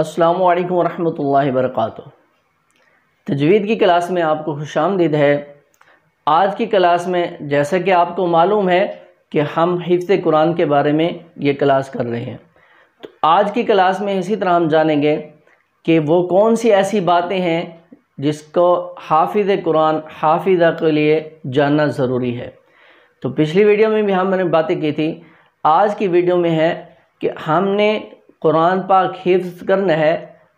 अस्सलाम वालेकुम वरहमतुल्लाहि वबरकातुहू तजवीद की क्लास में आपको खुश आमदीद है आज की क्लास में जैसा कि आपको मालूम है कि हम हिफ्ज़ कुरान के बारे में ये क्लास कर रहे हैं तो आज की क्लास में इसी तरह हम जानेंगे कि वो कौन सी ऐसी बातें हैं जिसको हाफिज़ कुरान हाफिज़ा के लिए जानना ज़रूरी है तो पिछली वीडियो में भी हम मैंने बातें की थी आज की वीडियो में है कि हमने कुरान पाक हिफ्ज करना है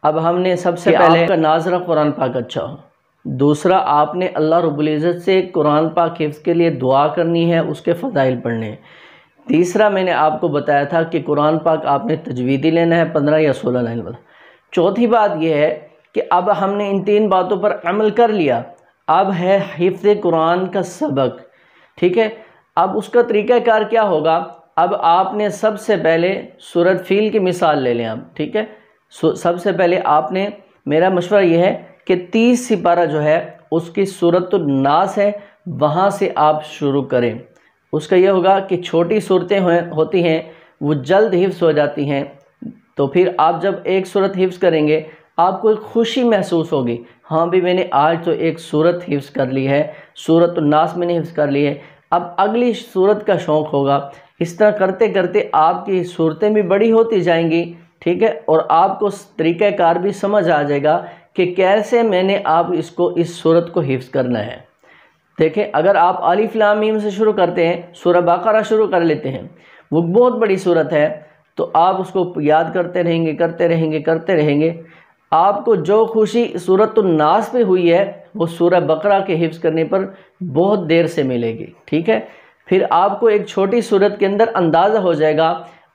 अब हमने सबसे पहले का नाजरा कुरान पाक अच्छा हो दूसरा आपने अल्लाह रबुल्ज़त से कुरान पाक हिफ्ज के लिए दुआ करनी है उसके फ़जाइल पढ़ने तीसरा मैंने आपको बताया था कि कुरान पाक आपने तजवीदी लेना है पंद्रह या सोलह लाइन वाला चौथी बात यह है कि अब हमने इन तीन बातों पर अमल कर लिया अब है हिफ्ज कुरान का सबक ठीक है अब उसका तरीक़ाकार क्या होगा अब आपने सबसे पहले सूरत फील की मिसाल ले लें आप ठीक है सबसे पहले आपने मेरा मशवरा यह है कि तीस सिपारा जो है उसकी सूरत नास है वहाँ से आप शुरू करें उसका यह होगा कि छोटी सूरतें होती हैं वो जल्द हिफ्स हो जाती हैं तो फिर आप जब एक सूरत हिफ्स करेंगे आपको खुशी महसूस होगी हाँ भी मैंने आज तो एक सूरत हिफ्स कर ली है सूरत नास मैंने हिफ्स कर ली है अब अगली सूरत का शौक़ होगा इस तरह करते करते आपकी सूरतें भी बड़ी होती जाएंगी ठीक है और आपको तरीक़ाकार भी समझ आ जाएगा कि कैसे मैंने आप इसको इस सूरत को हिफ्स करना है देखें अगर आप अलिफ से शुरू करते हैं सूरह बाकरा शुरू कर लेते हैं वो बहुत बड़ी सूरत है तो आप उसको याद करते रहेंगे करते रहेंगे करते रहेंगे आपको जो खुशी सूरत नाश पे हुई है वो सूरह बकरा के हिफ्स करने पर बहुत देर से मिलेगी ठीक है फिर आपको एक छोटी सूरत के अंदर अंदाज़ा हो जाएगा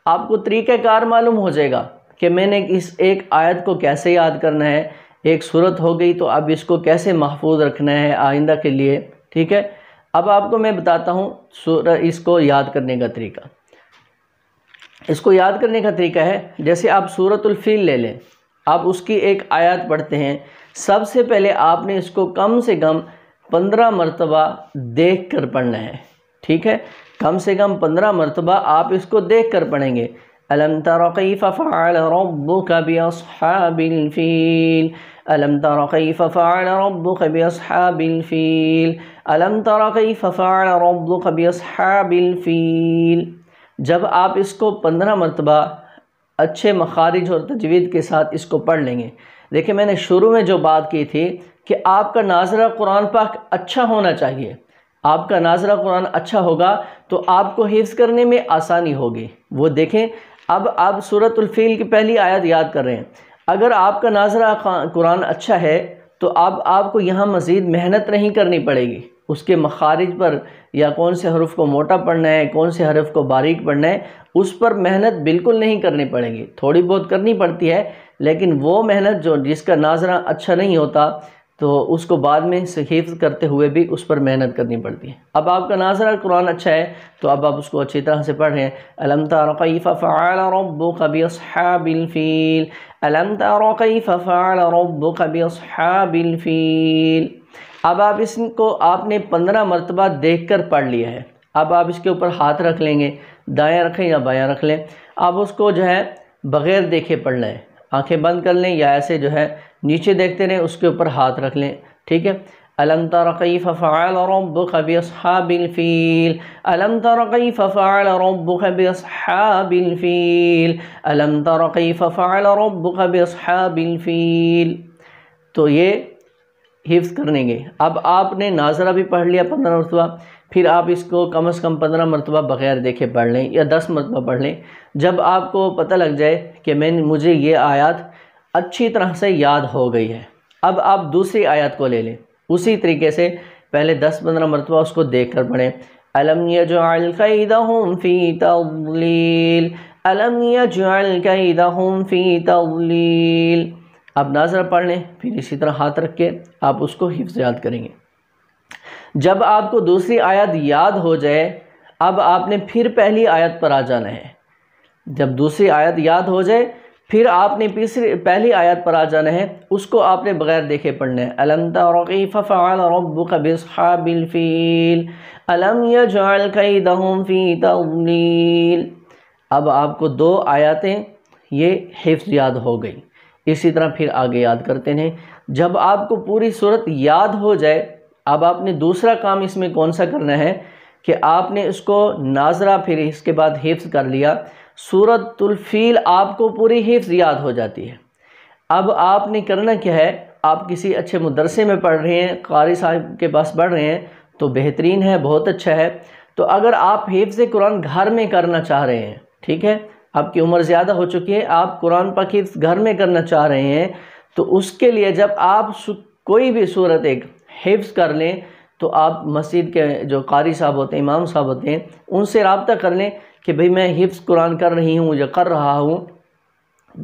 आपको तरीक़ार मालूम हो जाएगा कि मैंने इस एक आयत को कैसे याद करना है एक सूरत हो गई तो अब इसको कैसे महफूज रखना है आइंदा के लिए ठीक है अब आपको मैं बताता हूँ इसको याद करने का तरीका इसको याद करने का तरीका है जैसे आप सूरतुल्फ़ील ले लें आप उसकी एक आयत पढ़ते हैं सबसे पहले आपने इसको कम से कम पंद्रह मरतबा देख कर पढ़ना है ठीक है कम से कम पंद्रह मरतबा आप इसको देख कर पढ़ेंगे अलम तरक़ीफ़ फ़ाल रब्बुक बिअसहाबिल फ़ील अलम तरक़ीफ़ फ़ाल रब्बुक बिअसहाबिल फ़ील अलम तरक़ीफ़ फ़ाल रब्बुक बिअसहाबिल फ़ील जब आप इसको पंद्रह मरतबा अच्छे मखारिज और तजवीद के साथ इसको पढ़ लेंगे देखिए मैंने शुरू में जो बात की थी कि आपका नाजरा कुरान पाक अच्छा होना चाहिए आपका नाजरा कुरान अच्छा होगा तो आपको हिफ्स करने में आसानी होगी वो देखें अब आप सूरतफ़ील की पहली आयत याद कर रहे हैं अगर आपका नाजरा कुरान अच्छा है तो अब आपको यहाँ मज़ीद मेहनत नहीं करनी पड़ेगी उसके मखारिज पर या कौन से हरफ को मोटा पढ़ना है कौन से हरफ को बारीक पढ़ना है उस पर मेहनत बिल्कुल नहीं करनी पड़ेगी थोड़ी बहुत करनी पड़ती है लेकिन वो मेहनत जो जिसका नाजरा अच्छा नहीं होता तो उसको बाद में सहीफ करते हुए भी उस पर मेहनत करनी पड़ती है अब आपका नाजरा कुरान अच्छा है तो अब आप उसको अच्छी तरह से पढ़ें रहे अलम तरकीफ़ फ़ाल रब कबीसबिलफ़ील अलम तरकीफ़ फ़ाल रब अब आप इसको आपने पंद्रह मरतबा देख कर पढ़ लिया है अब आप इसके ऊपर हाथ रख लेंगे दायाँ रखें या बायाँ रख लें आप उसको जो है बग़ैर देखे पढ़ लें आँखें बंद कर लें या ऐसे जो है नीचे देखते रहें उसके ऊपर हाथ रख लें ठीक है अलम तरकई फ़ाल रब खबिलफ़ील अलम तरकई फ़ाल रब खबिलफ़ील अलम तरकई फ़ाल रब तो ये हिफ्स करेंगे अब आपने नाजरा भी पढ़ लिया पंद्रह मरतबा फिर आप इसको कम अज़ कम पंद्रह मरतबा बग़ैर देखे पढ़ लें या दस मरतबा पढ़ लें जब आपको पता लग जाए कि मैंने मुझे ये आयात अच्छी तरह से याद हो गई है अब आप दूसरी आयत को ले लें उसी तरीके से पहले दस पंद्रह मरतबा उसको देख कर पढ़ें अलम यजअल फ़ी तवलील आप नाजर पढ़ लें फिर इसी तरह हाथ रख के आप उसको हिफ्ज याद करेंगे जब आपको दूसरी आयत याद हो जाए अब आपने फिर पहली आयत पर आ जाना है जब दूसरी आयत याद हो जाए फिर आपने तीसरी पहली आयत पर आ जाना है उसको आपने बगैर देखे पढ़ने है अब आपको दो आयतें ये हिफ्ज याद हो गई इसी तरह फिर आगे याद करते हैं जब आपको पूरी सूरत याद हो जाए अब आपने दूसरा काम इसमें कौन सा करना है कि आपने इसको नाजरा फिर इसके बाद हिफ्ज कर लिया सूरतुलफील आपको पूरी हिफ्स याद हो जाती है अब आपने करना क्या है आप किसी अच्छे मदरसे में पढ़ रहे हैं कारी साहब के पास पढ़ रहे हैं तो बेहतरीन है बहुत अच्छा है तो अगर आप हिफ्ज़ कुरान घर में करना चाह रहे हैं ठीक है आपकी उम्र ज़्यादा हो चुकी है आप कुरान पाक हिफ्ज़ घर में करना चाह रहे हैं तो उसके लिए जब आप कोई भी सूरत एक हिफ्स कर लें तो आप मस्जिद के जो कारी साहब होते हैं इमाम साहब होते हैं उनसे रबता कर लें कि भाई मैं हिफ्स कुरान कर रही हूँ या कर रहा हूँ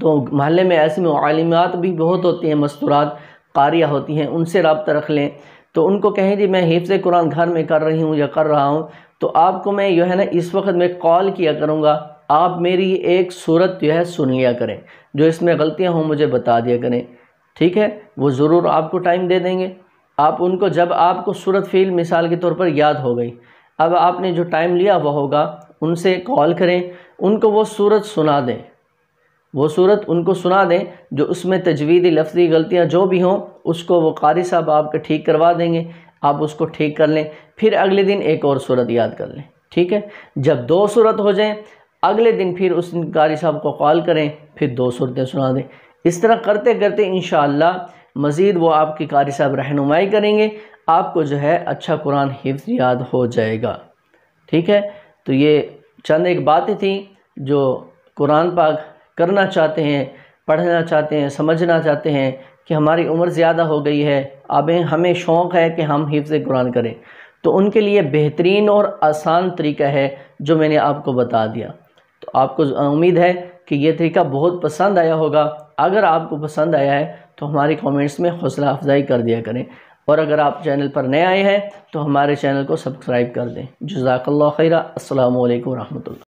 तो महल्ले में ऐसे में आलिमात भी बहुत होती हैं मस्तूरात कारियाँ होती हैं उनसे रबता रख लें तो उनको कहें जी मैं हिफ्स कुरान घर में कर रही हूँ या कर रहा हूँ तो आपको मैं जो है ना इस वक्त मैं कॉल किया करूँगा आप मेरी एक सूरत जो है सुन लिया करें जो इसमें गलतियाँ हों मुझे बता दिया करें ठीक है वो ज़रूर आपको टाइम दे देंगे आप उनको जब आपको सूरत फ़ील मिसाल के तौर पर याद हो गई अब आपने जो टाइम लिया वह होगा उनसे कॉल करें उनको वो सूरत सुना दें वो सूरत उनको सुना दें जो उसमें तजवीदी लफ्ज़ी गलतियाँ जो भी हों उसको वो कारी साहब आपके ठीक करवा देंगे आप उसको ठीक कर लें फिर अगले दिन एक और सूरत याद कर लें ठीक है जब दो सूरत हो जाएं अगले दिन फिर उस कारी साहब को कॉल करें फिर दो सूरतें सुना दें इस तरह करते करते इन मज़ीद वो आपकी कारी साहब रहनुमाई करेंगे आपको जो है अच्छा कुरान हिफ्ज याद हो जाएगा ठीक है तो ये चंद एक बातें थी जो कुरान पाक करना चाहते हैं पढ़ना चाहते हैं समझना चाहते हैं कि हमारी उम्र ज़्यादा हो गई है अब हमें शौक़ है कि हम हिफ्ज़ कुरान करें तो उनके लिए बेहतरीन और आसान तरीका है जो मैंने आपको बता दिया तो आपको उम्मीद है कि ये तरीका बहुत पसंद आया होगा अगर आपको पसंद आया है तो हमारे कमेंट्स में हौसला अफजाई कर दिया करें और अगर आप चैनल पर नए आए हैं तो हमारे चैनल को सब्सक्राइब कर दें जजाकल्ला खैर असल वरहमल